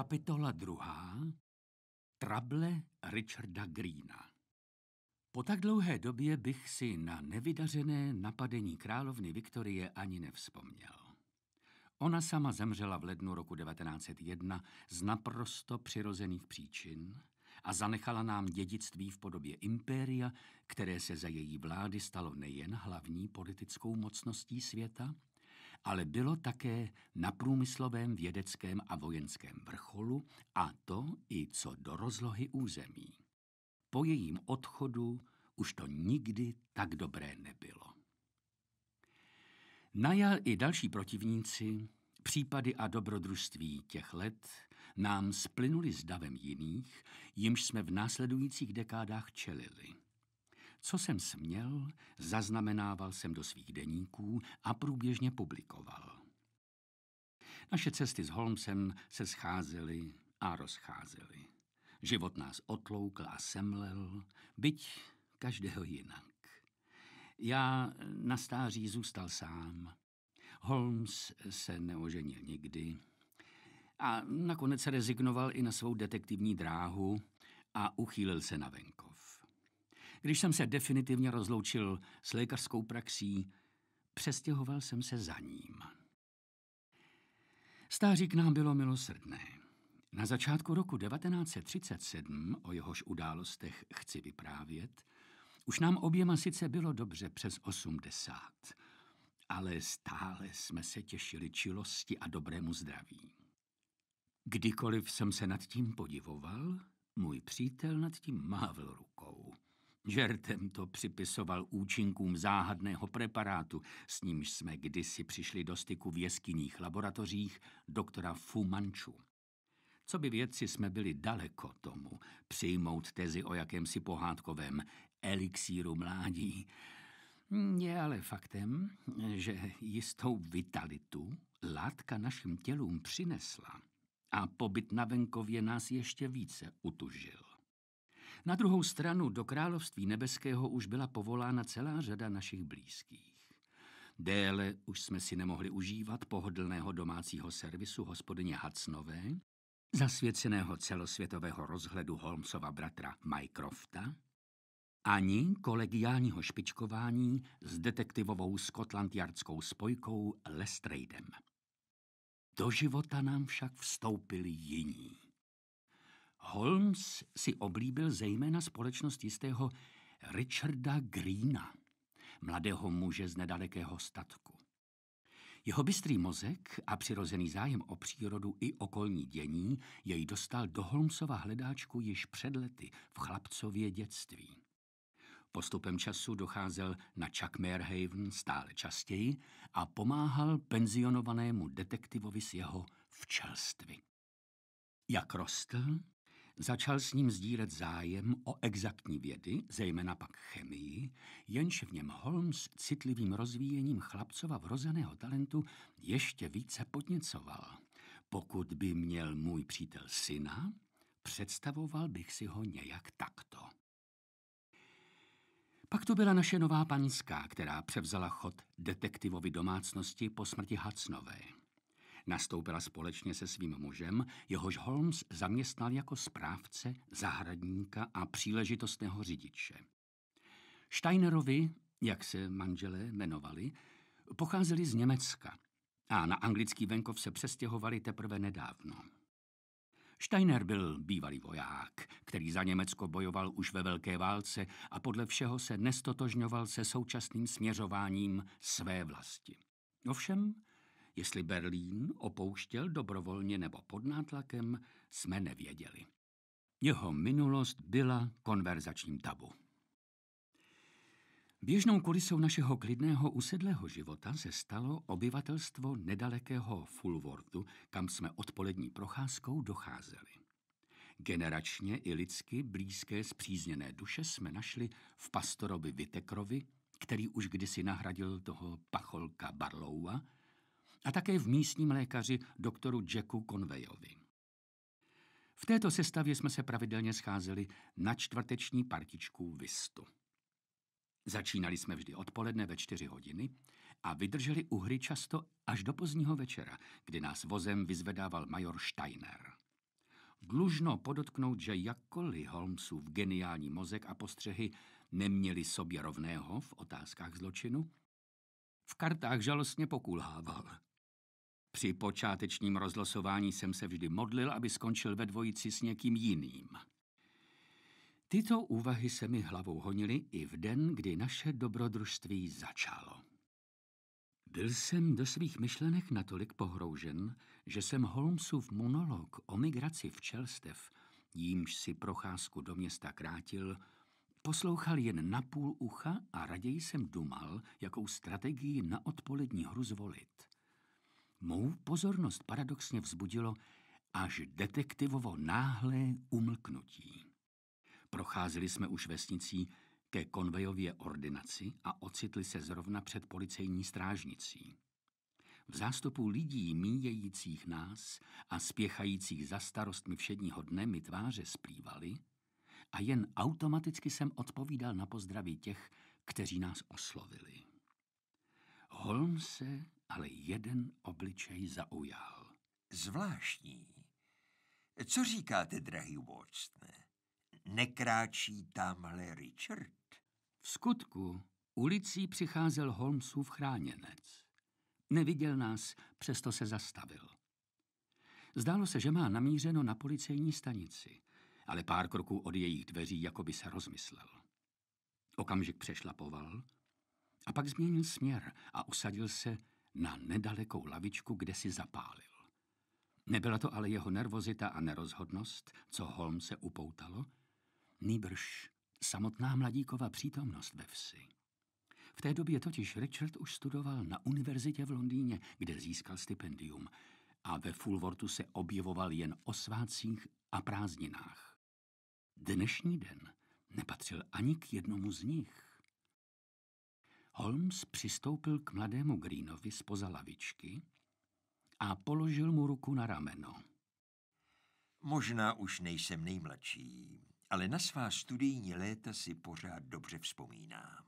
Kapitola druhá. Trable Richarda Greena. Po tak dlouhé době bych si na nevydařené napadení královny Viktorie ani nevzpomněl. Ona sama zemřela v lednu roku 1901 z naprosto přirozených příčin a zanechala nám dědictví v podobě impéria, které se za její vlády stalo nejen hlavní politickou mocností světa – ale bylo také na průmyslovém, vědeckém a vojenském vrcholu, a to i co do rozlohy území. Po jejím odchodu už to nikdy tak dobré nebylo. Najal i další protivníci, případy a dobrodružství těch let nám splynuli s davem jiných, jimž jsme v následujících dekádách čelili. Co jsem směl, zaznamenával jsem do svých deníků a průběžně publikoval. Naše cesty s Holmesem se scházely a rozcházely. Život nás otloukl a semlel, byť každého jinak. Já na stáří zůstal sám. Holmes se neoženil nikdy a nakonec rezignoval i na svou detektivní dráhu a uchýlil se na venko. Když jsem se definitivně rozloučil s lékařskou praxí, přestěhoval jsem se za ním. Stáří k nám bylo milosrdné. Na začátku roku 1937, o jehož událostech chci vyprávět, už nám oběma sice bylo dobře přes 80, ale stále jsme se těšili čilosti a dobrému zdraví. Kdykoliv jsem se nad tím podivoval, můj přítel nad tím mávil rukou – Žertem to připisoval účinkům záhadného preparátu, s nímž jsme kdysi přišli do styku v jeskyních laboratořích doktora Fu Manchu. Co by vědci jsme byli daleko tomu přijmout tezi o jakémsi pohádkovém elixíru mládí. Hmm, je ale faktem, že jistou vitalitu látka našim tělům přinesla a pobyt na venkově nás ještě více utužil. Na druhou stranu do království nebeského už byla povolána celá řada našich blízkých. Déle už jsme si nemohli užívat pohodlného domácího servisu hospodyně Hacnové, zasvěceného celosvětového rozhledu Holmesova bratra Mycrofta, ani kolegiálního špičkování s detektivovou skotlandiardskou spojkou Lestradem. Do života nám však vstoupili jiní. Holmes si oblíbil zejména společnost jistého Richarda Greena, mladého muže z nedalekého statku. Jeho bystrý mozek a přirozený zájem o přírodu i okolní dění jej dostal do Holmesova hledáčku již před lety v chlapcově dětství. Postupem času docházel na Chuck Merhaven stále častěji a pomáhal penzionovanému detektivovi s jeho včelství. Jak rostl, Začal s ním sdílet zájem o exaktní vědy, zejména pak chemii, jenž v něm Holmes citlivým rozvíjením chlapcova vrozeného talentu ještě více podněcoval. Pokud by měl můj přítel syna, představoval bych si ho nějak takto. Pak tu byla naše nová panská, která převzala chod detektivovi domácnosti po smrti Hacnové. Nastoupila společně se svým mužem, jehož Holmes zaměstnal jako správce, zahradníka a příležitostného řidiče. Steinerovi, jak se manželé jmenovali, pocházeli z Německa a na anglický venkov se přestěhovali teprve nedávno. Steiner byl bývalý voják, který za Německo bojoval už ve Velké válce a podle všeho se nestotožňoval se současným směřováním své vlasti. Ovšem, Jestli Berlín opouštěl dobrovolně nebo pod nátlakem, jsme nevěděli. Jeho minulost byla konverzačním tabu. Běžnou kulisou našeho klidného usedlého života se stalo obyvatelstvo nedalekého Fulworthu, kam jsme odpolední procházkou docházeli. Generačně i lidsky blízké zpřízněné duše jsme našli v pastorovi Vitekrovi, který už kdysi nahradil toho pacholka Barlowa, a také v místním lékaři doktoru Jacku Conveyovi. V této sestavě jsme se pravidelně scházeli na čtvrteční partičku Vistu. Začínali jsme vždy odpoledne ve čtyři hodiny a vydrželi u hry často až do pozdního večera, kdy nás vozem vyzvedával major Steiner. Dlužno podotknout, že jakkoliv Holmesův geniální mozek a postřehy neměli sobě rovného v otázkách zločinu, v kartách žalostně pokulhával. Při počátečním rozlosování jsem se vždy modlil, aby skončil ve dvojici s někým jiným. Tyto úvahy se mi hlavou honily i v den, kdy naše dobrodružství začalo. Byl jsem do svých myšlenek natolik pohroužen, že jsem Holmesův monolog o migraci včelstev, jímž si procházku do města krátil, poslouchal jen na půl ucha a raději jsem dumal, jakou strategii na odpolední hru zvolit. Mou pozornost paradoxně vzbudilo až detektivovo náhlé umlknutí. Procházeli jsme už vesnicí ke konvejově ordinaci a ocitli se zrovna před policejní strážnicí. V zástupu lidí míjejících nás a spěchajících za starostmi všedního dne mi tváře splývaly a jen automaticky jsem odpovídal na pozdraví těch, kteří nás oslovili. Holm se ale jeden obličej zaujal. Zvláštní. Co říkáte, drahý Watson? Nekráčí tamhle Richard? V skutku ulicí přicházel Holmesův chráněnec. Neviděl nás, přesto se zastavil. Zdálo se, že má namířeno na policejní stanici, ale pár kroků od jejich dveří jako by se rozmyslel. Okamžik přešlapoval a pak změnil směr a usadil se na nedalekou lavičku, kde si zapálil. Nebyla to ale jeho nervozita a nerozhodnost, co Holm se upoutalo, nýbrž samotná mladíková přítomnost ve vsi. V té době totiž Richard už studoval na univerzitě v Londýně, kde získal stipendium a ve Fulwortu se objevoval jen o svácích a prázdninách. Dnešní den nepatřil ani k jednomu z nich. Holmes přistoupil k mladému Greenovi spoza lavičky a položil mu ruku na rameno. Možná už nejsem nejmladší, ale na svá studijní léta si pořád dobře vzpomínám.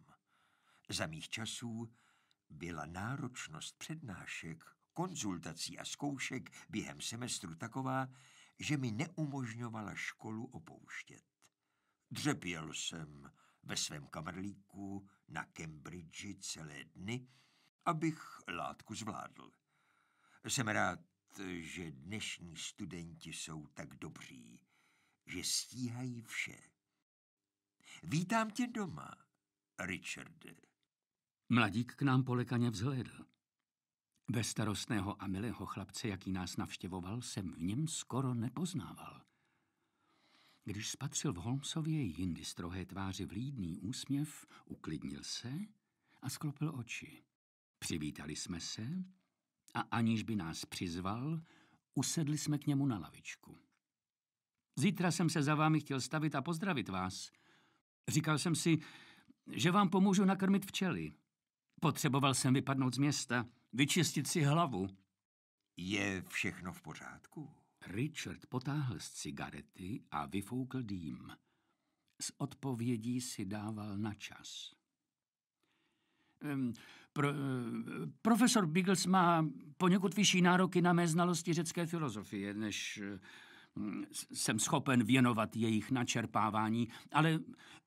Za mých časů byla náročnost přednášek, konzultací a zkoušek během semestru taková, že mi neumožňovala školu opouštět. Dřepěl jsem, ve svém kamrlíku na Cambridge celé dny, abych látku zvládl. Jsem rád, že dnešní studenti jsou tak dobří, že stíhají vše. Vítám tě doma, Richarde. Mladík k nám polekaně vzhlédl. Bez starostného a milého chlapce, jaký nás navštěvoval, jsem v něm skoro nepoznával. Když spatřil v Holmesově jindy strohé tváři vlídný úsměv, uklidnil se a sklopil oči. Přivítali jsme se a aniž by nás přizval, usedli jsme k němu na lavičku. Zítra jsem se za vámi chtěl stavit a pozdravit vás. Říkal jsem si, že vám pomůžu nakrmit včely. Potřeboval jsem vypadnout z města, vyčistit si hlavu. Je všechno v pořádku? Richard potáhl z cigarety a vyfoukl dým. S odpovědí si dával na čas. Pro, eh, profesor Biggles má poněkud vyšší nároky na mé znalosti řecké filozofie, než eh, hm, jsem schopen věnovat jejich načerpávání, ale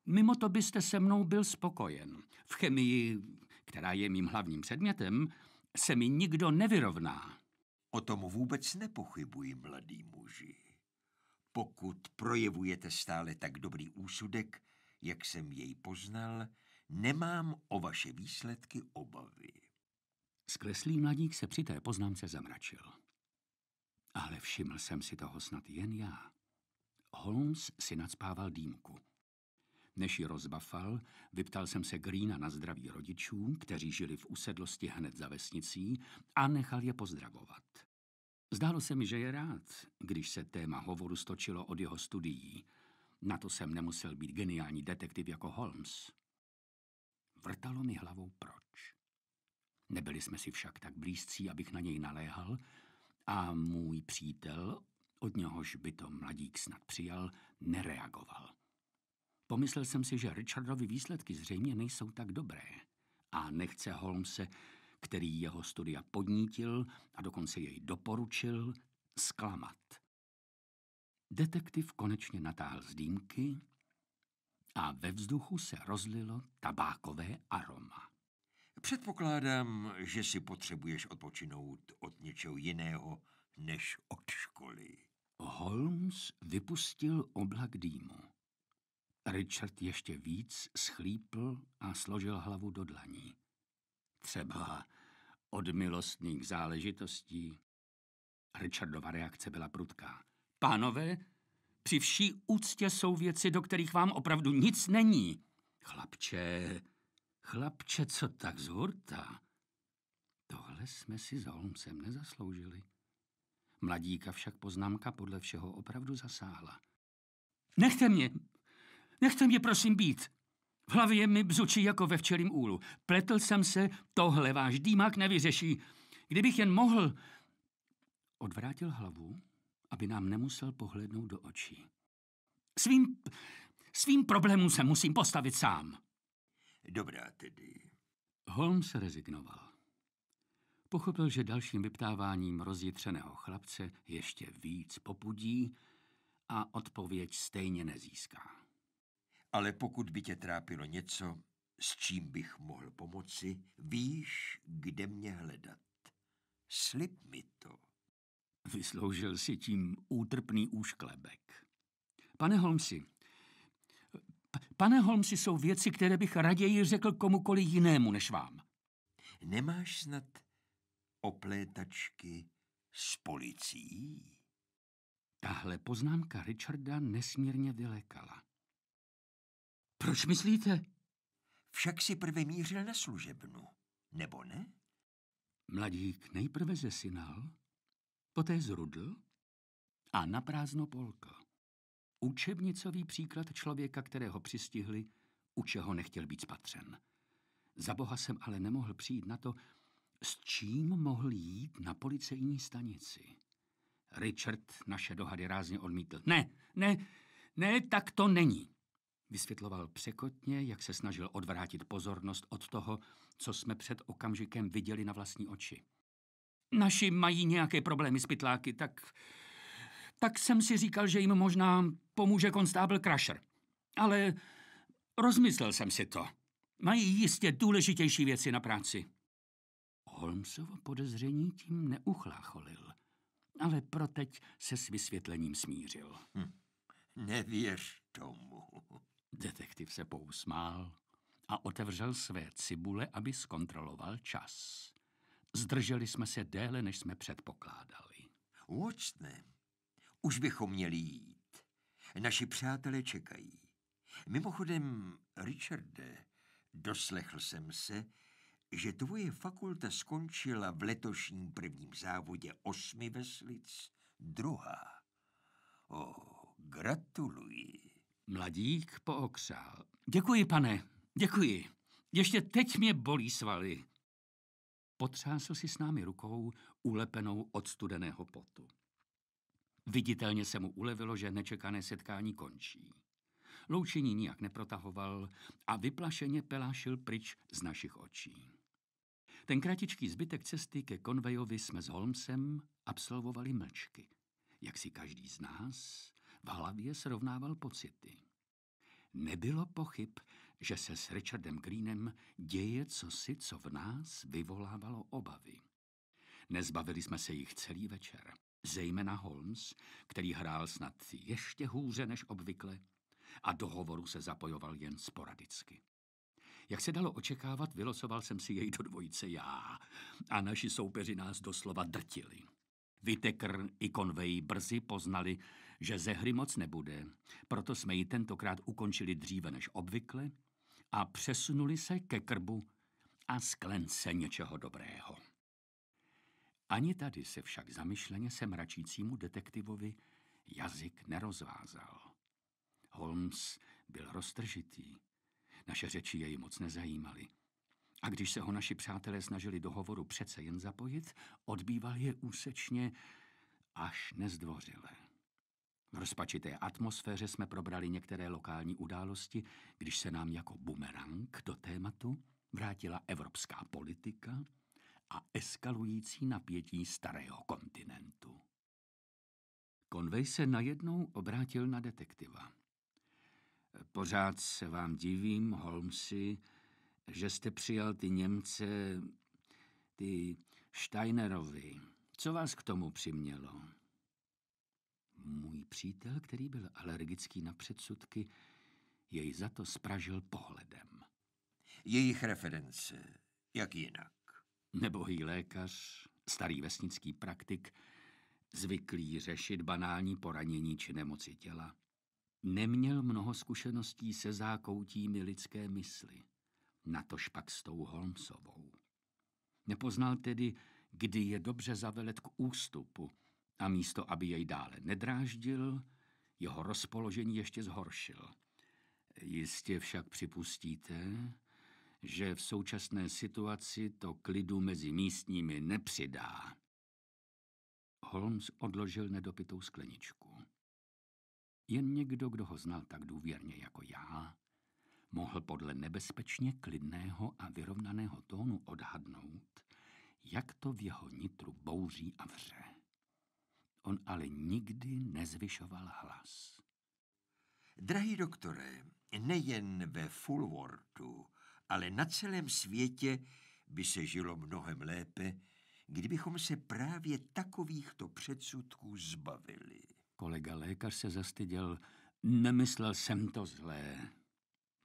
mimo to byste se mnou byl spokojen. V chemii, která je mým hlavním předmětem, se mi nikdo nevyrovná. O tom vůbec nepochybuji, mladý muži. Pokud projevujete stále tak dobrý úsudek, jak jsem jej poznal, nemám o vaše výsledky obavy. Skleslý mladík se při té poznámce zamračil. Ale všiml jsem si toho snad jen já. Holmes si nadspával dýmku. Než ji rozbafal, vyptal jsem se Greena na zdraví rodičů, kteří žili v usedlosti hned za vesnicí, a nechal je pozdravovat. Zdálo se mi, že je rád, když se téma hovoru stočilo od jeho studií. Na to jsem nemusel být geniální detektiv jako Holmes. Vrtalo mi hlavou proč. Nebyli jsme si však tak blízcí, abych na něj naléhal a můj přítel, od něhož by to mladík snad přijal, nereagoval. Pomyslel jsem si, že Richardovi výsledky zřejmě nejsou tak dobré a nechce Holmes který jeho studia podnítil a dokonce jej doporučil, zklamat. Detektiv konečně natáhl z dýmky a ve vzduchu se rozlilo tabákové aroma. Předpokládám, že si potřebuješ odpočinout od něčeho jiného než od školy. Holmes vypustil oblak dýmu. Richard ještě víc schlípl a složil hlavu do dlaní třeba od milostných záležitostí. Richardova reakce byla prudká. Pánové, při vší úctě jsou věci, do kterých vám opravdu nic není. Chlapče, chlapče, co tak zhurta? Tohle jsme si za Holmesem nezasloužili. Mladíka však poznámka podle všeho opravdu zasáhla. Nechte mě, nechte mě prosím být, v hlavě mi bzučí jako ve včelím úlu. Pletl jsem se, tohle váš dýmak nevyřeší. Kdybych jen mohl... Odvrátil hlavu, aby nám nemusel pohlednout do očí. Svým, svým problémům se musím postavit sám. Dobrá tedy. Holmes rezignoval. Pochopil, že dalším vyptáváním rozjitřeného chlapce ještě víc popudí a odpověď stejně nezíská. Ale pokud by tě trápilo něco, s čím bych mohl pomoci, víš, kde mě hledat. Slib mi to. Vysloužil si tím útrpný úšklebek. Pane Holmesi, pane Holmesi jsou věci, které bych raději řekl komukoli jinému než vám. Nemáš snad oplétačky s policií? Tahle poznámka Richarda nesmírně vylekala. Proč myslíte? Však si prve mířil na služebnu, nebo ne? Mladík nejprve zesinal, poté zrudl a na prázdno polkl. Učebnicový příklad člověka, kterého přistihli, u čeho nechtěl být spatřen. Za boha jsem ale nemohl přijít na to, s čím mohl jít na policejní stanici. Richard naše dohady rázně odmítl. Ne, ne, ne, tak to není. Vysvětloval překotně, jak se snažil odvrátit pozornost od toho, co jsme před okamžikem viděli na vlastní oči. Naši mají nějaké problémy s pytláky, tak... Tak jsem si říkal, že jim možná pomůže konstábl Crusher. Ale rozmyslel jsem si to. Mají jistě důležitější věci na práci. Holmesovo podezření tím neuchlácholil, ale pro teď se s vysvětlením smířil. Hm. Nevěř tomu. Detektiv se pousmál a otevřel své cibule, aby zkontroloval čas. Zdrželi jsme se déle, než jsme předpokládali. Watsoné, už bychom měli jít. Naši přátelé čekají. Mimochodem, Richarde, doslechl jsem se, že tvoje fakulta skončila v letošním prvním závodě osmi veslic druhá. O, gratuluji. Mladík pookřál. Děkuji, pane, děkuji. Ještě teď mě bolí svaly. Potřásl si s námi rukou, ulepenou od studeného potu. Viditelně se mu ulevilo, že nečekané setkání končí. Loučení nijak neprotahoval a vyplašeně pelášil pryč z našich očí. Ten kratičký zbytek cesty ke konvejovi jsme s Holmesem absolvovali mlčky. Jak si každý z nás, v hlavě srovnával pocity. Nebylo pochyb, že se s Richardem Greenem děje cosi, co v nás vyvolávalo obavy. Nezbavili jsme se jich celý večer, zejména Holmes, který hrál snad ještě hůře než obvykle a do hovoru se zapojoval jen sporadicky. Jak se dalo očekávat, vylosoval jsem si jej do dvojice já a naši soupeři nás doslova drtili. Vitekr i konvej brzy poznali, že ze hry moc nebude, proto jsme ji tentokrát ukončili dříve než obvykle a přesunuli se ke krbu a sklence něčeho dobrého. Ani tady se však zamyšleně se mračícímu detektivovi jazyk nerozvázal. Holmes byl roztržitý. Naše řeči jej moc nezajímaly. A když se ho naši přátelé snažili do hovoru přece jen zapojit, odbýval je úsečně až nezdvořile. V rozpačité atmosféře jsme probrali některé lokální události, když se nám jako bumerang do tématu vrátila evropská politika a eskalující napětí starého kontinentu. Konvej se najednou obrátil na detektiva. Pořád se vám divím, Holmesy, že jste přijal ty Němce, ty Steinerovi. Co vás k tomu přimělo? Můj přítel, který byl alergický na předsudky, jej za to spražil pohledem. Jejich reference, jak jinak? Nebohý lékař, starý vesnický praktik, zvyklý řešit banální poranění či nemoci těla. Neměl mnoho zkušeností se zákoutími lidské mysli natož pak s tou Holmesovou. Nepoznal tedy, kdy je dobře zavelet k ústupu a místo, aby jej dále nedráždil, jeho rozpoložení ještě zhoršil. Jistě však připustíte, že v současné situaci to klidu mezi místními nepřidá. Holmes odložil nedopitou skleničku. Jen někdo, kdo ho znal tak důvěrně jako já, mohl podle nebezpečně klidného a vyrovnaného tónu odhadnout, jak to v jeho nitru bouří a vře. On ale nikdy nezvyšoval hlas. Drahý doktore, nejen ve Fulwortu, ale na celém světě by se žilo mnohem lépe, kdybychom se právě takovýchto předsudků zbavili. Kolega lékař se zastyděl. Nemyslel jsem to zlé.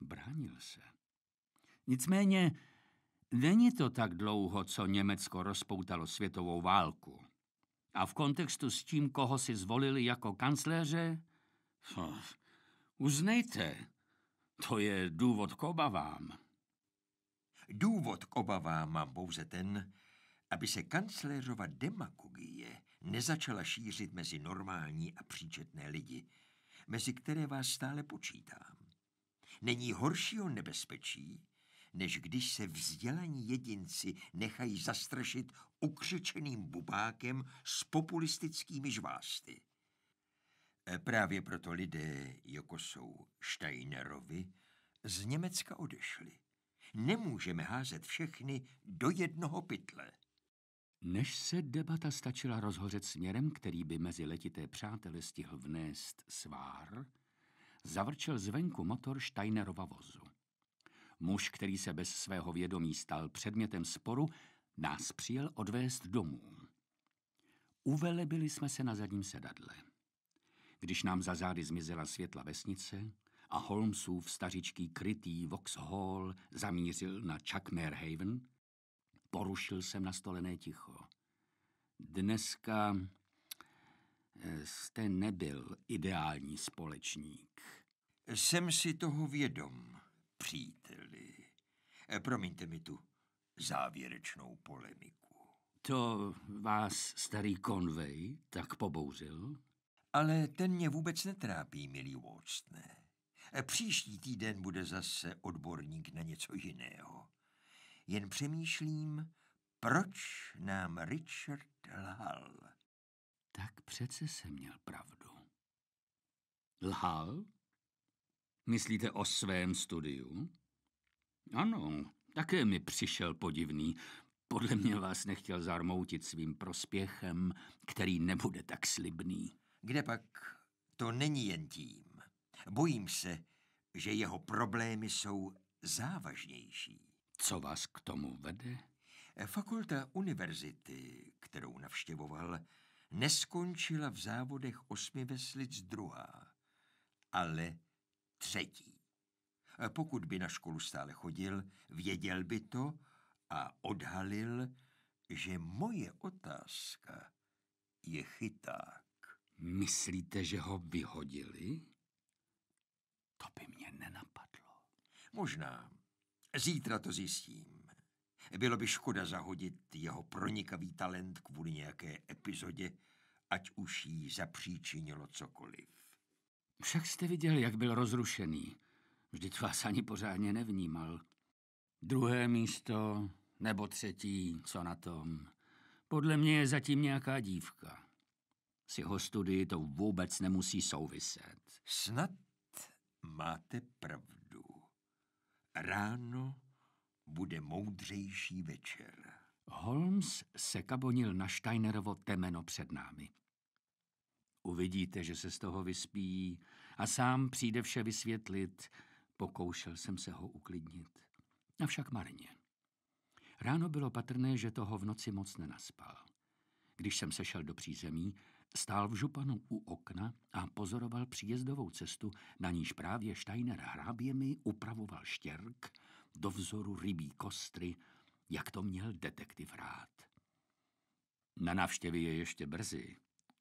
Bránil se. Nicméně není to tak dlouho, co Německo rozpoutalo světovou válku. A v kontextu s tím, koho si zvolili jako kancléře, oh, uznejte, to je důvod k obavám. Důvod k obavám mám pouze ten, aby se kancléřova demagogie nezačala šířit mezi normální a příčetné lidi, mezi které vás stále počítám není horšího nebezpečí, než když se vzdělaní jedinci nechají zastrašit ukřičeným bubákem s populistickými žvásty. E, právě proto lidé, jako jsou Steinerovi, z Německa odešli. Nemůžeme házet všechny do jednoho pytle. Než se debata stačila rozhořet směrem, který by mezi letité přátele stihl vnést svár, zavrčel zvenku motor Steinerova vozu. Muž, který se bez svého vědomí stal předmětem sporu, nás přijel odvést domů. Uvelebili jsme se na zadním sedadle. Když nám za zády zmizela světla vesnice a Holmesův stařičký krytý Vauxhall zamířil na Chuckmerhaven, porušil jsem nastolené ticho. Dneska jste nebyl ideální společník. Jsem si toho vědom, příteli. Eh, promiňte mi tu závěrečnou polemiku. To vás starý Conway tak pobouřil? Ale ten mě vůbec netrápí, milý Watsoné. Eh, příští týden bude zase odborník na něco jiného. Jen přemýšlím, proč nám Richard lhal. Tak přece jsem měl pravdu. Lhal? Myslíte o svém studiu? Ano, také mi přišel podivný. Podle mě vás nechtěl zarmoutit svým prospěchem, který nebude tak slibný. Kde pak to není jen tím. Bojím se, že jeho problémy jsou závažnější. Co vás k tomu vede? Fakulta univerzity, kterou navštěvoval, neskončila v závodech osmi veslic druhá, ale třetí. Pokud by na školu stále chodil, věděl by to a odhalil, že moje otázka je chyták. Myslíte, že ho vyhodili? To by mě nenapadlo. Možná. Zítra to zjistím. Bylo by škoda zahodit jeho pronikavý talent kvůli nějaké epizodě, ať už jí zapříčinilo cokoliv. Však jste viděl, jak byl rozrušený. Vždyť vás ani pořádně nevnímal. Druhé místo, nebo třetí, co na tom. Podle mě je zatím nějaká dívka. S jeho studií to vůbec nemusí souviset. Snad máte pravdu. Ráno bude moudřejší večer. Holmes se kabonil na Steinerovo temeno před námi. Uvidíte, že se z toho vyspí a sám přijde vše vysvětlit. Pokoušel jsem se ho uklidnit. Avšak marně. Ráno bylo patrné, že toho v noci moc nenaspal. Když jsem sešel do přízemí, stál v županu u okna a pozoroval příjezdovou cestu, na níž právě Steiner hráběmi upravoval štěrk do vzoru rybí kostry, jak to měl detektiv rád. Na návštěvě je ještě brzy,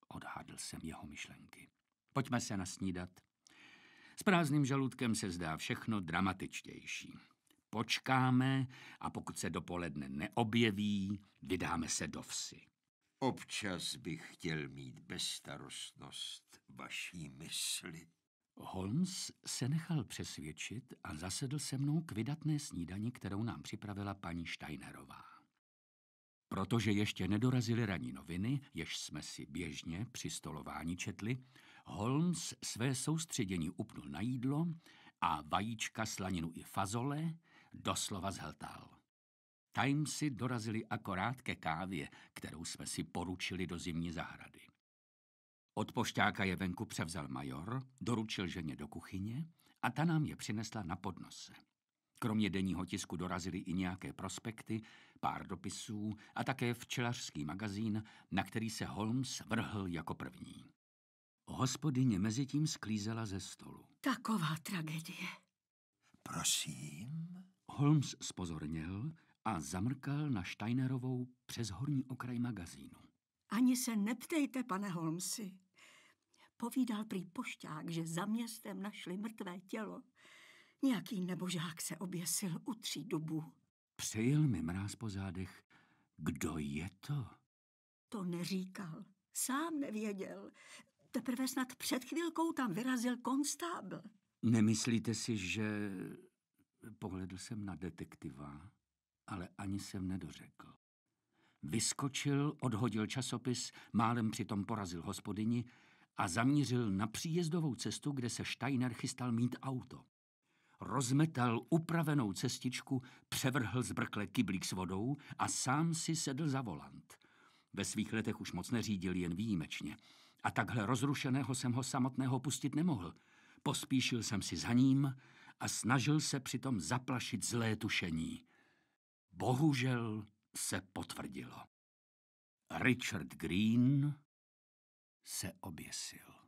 odhádl jsem jeho myšlenky. Pojďme se nasnídat. S prázdným žaludkem se zdá všechno dramatičtější. Počkáme a pokud se dopoledne neobjeví, vydáme se do vsi. Občas bych chtěl mít bezstarostnost vaší mysli. Holmes se nechal přesvědčit a zasedl se mnou k vydatné snídani, kterou nám připravila paní Steinerová. Protože ještě nedorazily ranní noviny, jež jsme si běžně při stolování četli, Holmes své soustředění upnul na jídlo a vajíčka, slaninu i fazole doslova zhltal. Timesy si dorazili akorát ke kávě, kterou jsme si poručili do zimní zahrady. Od pošťáka je venku převzal major, doručil ženě do kuchyně a ta nám je přinesla na podnose. Kromě denního tisku dorazily i nějaké prospekty, pár dopisů a také včelařský magazín, na který se Holmes vrhl jako první. Hospodyně mezi tím sklízela ze stolu. Taková tragédie. Prosím? Holmes spozornil a zamrkal na Steinerovou přes horní okraj magazínu. Ani se neptejte, pane Holmesi. Povídal prý pošťák, že za městem našli mrtvé tělo. Nějaký nebožák se oběsil u tří dubů. Přejel mi mráz po zádech. Kdo je to? To neříkal. Sám nevěděl. Teprve snad před chvilkou tam vyrazil konstábl. Nemyslíte si, že... Pohledl jsem na detektiva, ale ani jsem nedořekl. Vyskočil, odhodil časopis, málem přitom porazil hospodyni a zamířil na příjezdovou cestu, kde se Steiner chystal mít auto. Rozmetal upravenou cestičku, převrhl zbrkle kyblík s vodou a sám si sedl za volant. Ve svých letech už moc neřídil jen výjimečně. A takhle rozrušeného jsem ho samotného pustit nemohl. Pospíšil jsem si za ním a snažil se přitom zaplašit zlé tušení. Bohužel se potvrdilo. Richard Green se oběsil.